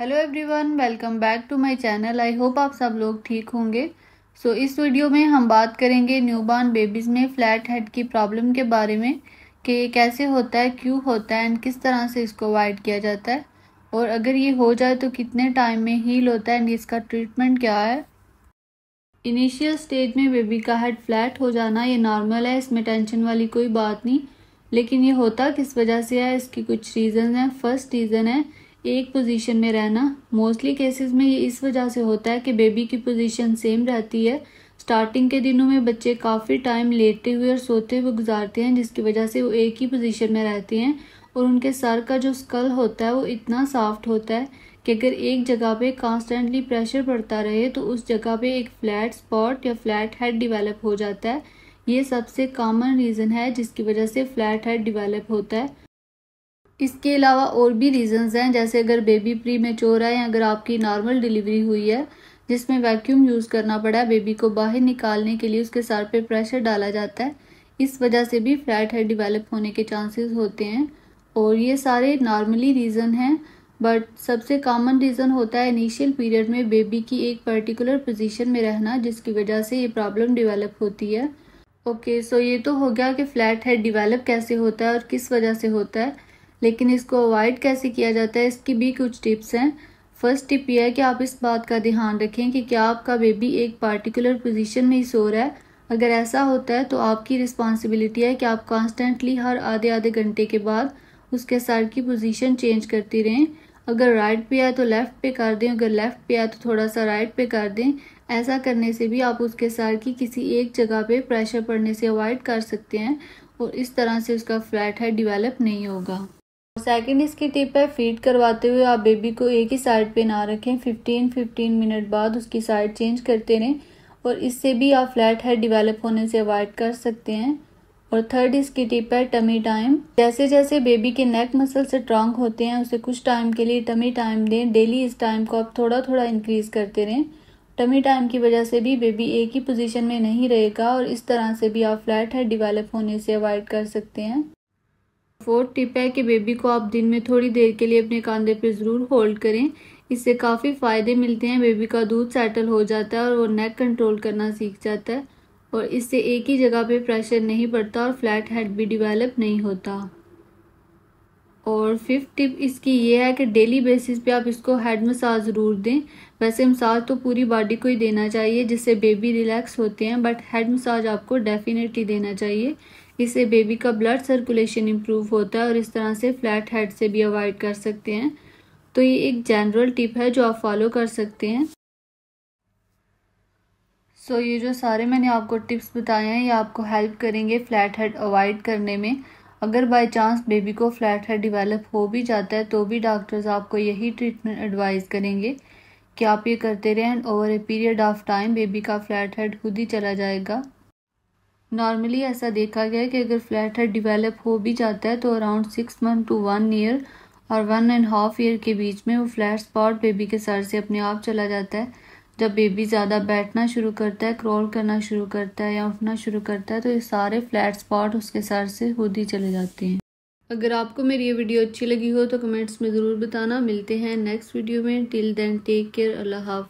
hello everyone welcome back to my channel I hope आप सब लोग ठीक होंगे सो so, इस वीडियो में हम बात करेंगे न्यू बॉर्न बेबीज़ में फ्लैट हेड की प्रॉब्लम के बारे में कि ये कैसे होता है क्यों होता है एंड किस तरह से इसको अवॉइड किया जाता है और अगर ये हो जाए तो कितने टाइम में हील होता है एंड इसका ट्रीटमेंट क्या है इनिशियल स्टेज में बेबी का हेड फ्लैट हो जाना ये नॉर्मल है इसमें टेंशन वाली कोई बात नहीं लेकिन ये होता किस वजह से है इसकी कुछ रीज़न है फर्स्ट रीज़न है एक पोजीशन में रहना मोस्टली केसेस में ये इस वजह से होता है कि बेबी की पोजीशन सेम रहती है स्टार्टिंग के दिनों में बच्चे काफ़ी टाइम लेटे हुए और सोते हुए गुजारते हैं जिसकी वजह से वो एक ही पोजीशन में रहते हैं और उनके सर का जो स्कल होता है वो इतना सॉफ्ट होता है कि अगर एक जगह पे कॉन्स्टेंटली प्रेशर पड़ता रहे तो उस जगह पे एक फ्लैट स्पॉट या फ्लैट हेड डिवेलप हो जाता है ये सबसे कॉमन रीज़न है जिसकी वजह से फ्लैट हेड डिवेलप होता है इसके अलावा और भी रीजंस हैं जैसे अगर बेबी प्री मेच्योर है या अगर आपकी नॉर्मल डिलीवरी हुई है जिसमें वैक्यूम यूज़ करना पड़ा है बेबी को बाहर निकालने के लिए उसके सर पे प्रेशर डाला जाता है इस वजह से भी फ्लैट हेड डिवेलप होने के चांसेस होते हैं और ये सारे नॉर्मली रीज़न हैं बट सबसे कॉमन रीज़न होता है इनिशियल पीरियड में बेबी की एक पर्टिकुलर पोजिशन में रहना जिसकी वजह से ये प्रॉब्लम डिवेलप होती है ओके okay, सो so ये तो हो गया कि फ्लैट हेड डिवेलप कैसे होता है और किस वजह से होता है लेकिन इसको अवॉइड कैसे किया जाता है इसकी भी कुछ टिप्स हैं फर्स्ट टिप यह है कि आप इस बात का ध्यान रखें कि क्या आपका बेबी एक पार्टिकुलर पोजीशन में ही सो रहा है अगर ऐसा होता है तो आपकी रिस्पॉन्सिबिलिटी है कि आप कॉन्स्टेंटली हर आधे आधे घंटे के बाद उसके सर की पोजीशन चेंज करती रहें अगर राइट पे आए तो लेफ़्ट पे कर दें अगर लेफ़्ट पे आए तो थोड़ा सा राइट पे कर दें ऐसा करने से भी आप उसके सर की किसी एक जगह पे प्रेशर पड़ने से अवॉइड कर सकते हैं और इस तरह से उसका फ्लैट हेड डिवेलप नहीं होगा सेकंड इसकी टिप है फीड करवाते हुए आप बेबी को एक ही साइड पे ना रखें 15-15 मिनट बाद उसकी साइड चेंज करते रहें और इससे भी आप फ्लैट हेड डिवेलप होने से अवॉइड कर सकते हैं और थर्ड इसकी टिप है टमी टाइम जैसे जैसे बेबी के नेक मसल स्ट्रांग होते हैं उसे कुछ टाइम के लिए टमी टाइम दें डेली इस टाइम को आप थोड़ा थोड़ा इंक्रीज करते रहें टमी टाइम की वजह से भी बेबी एक ही पोजीशन में नहीं रहेगा और इस तरह से भी आप फ्लैट हेड डिवेलप होने से अवॉइड कर सकते हैं फोर टिप है कि बेबी को आप दिन में थोड़ी देर के लिए अपने कंधे पर ज़रूर होल्ड करें इससे काफ़ी फ़ायदे मिलते हैं बेबी का दूध सेटल हो जाता है और वो नेक कंट्रोल करना सीख जाता है और इससे एक ही जगह पे प्रेशर नहीं पड़ता और फ्लैट हेड भी डिवेलप नहीं होता और फिफ्थ टिप इसकी ये है कि डेली बेसिस पे आप इसको हेड मसाज ज़रूर दें वैसे मसाज तो पूरी बॉडी को ही देना चाहिए जिससे बेबी रिलैक्स होते हैं बट हेड मसाज आपको डेफिनेटली देना चाहिए इससे बेबी का ब्लड सर्कुलेशन इम्प्रूव होता है और इस तरह से फ्लैट हेड से भी अवॉइड कर सकते हैं तो ये एक जनरल टिप है जो आप फॉलो कर सकते हैं सो so, ये जो सारे मैंने आपको टिप्स बताए हैं ये आपको हेल्प करेंगे फ्लैट हेड अवॉइड करने में अगर बाय चांस बेबी को फ्लैट हेड डिवेलप हो भी जाता है तो भी डॉक्टर्स आपको यही ट्रीटमेंट एडवाइस करेंगे कि आप ये करते रहें over a period of time baby का फ्लैट हेड खुद ही चला जाएगा नॉर्मली ऐसा देखा गया है कि अगर फ्लैट हेड डिवेलप हो भी जाता है तो around six month to one year और वन एंड हाफ ईयर के बीच में वो फ्लैट स्पॉट बेबी के सर से अपने आप चला जाता है जब बेबी ज़्यादा बैठना शुरू करता है क्रॉल करना शुरू करता है या उठना शुरू करता है तो ये सारे फ्लैट स्पॉट उसके सर से खुद ही चले जाते हैं अगर आपको मेरी ये वीडियो अच्छी लगी हो तो कमेंट्स में ज़रूर बताना मिलते हैं नेक्स्ट वीडियो में टिल देन टेक केयर अल्लाह हाफ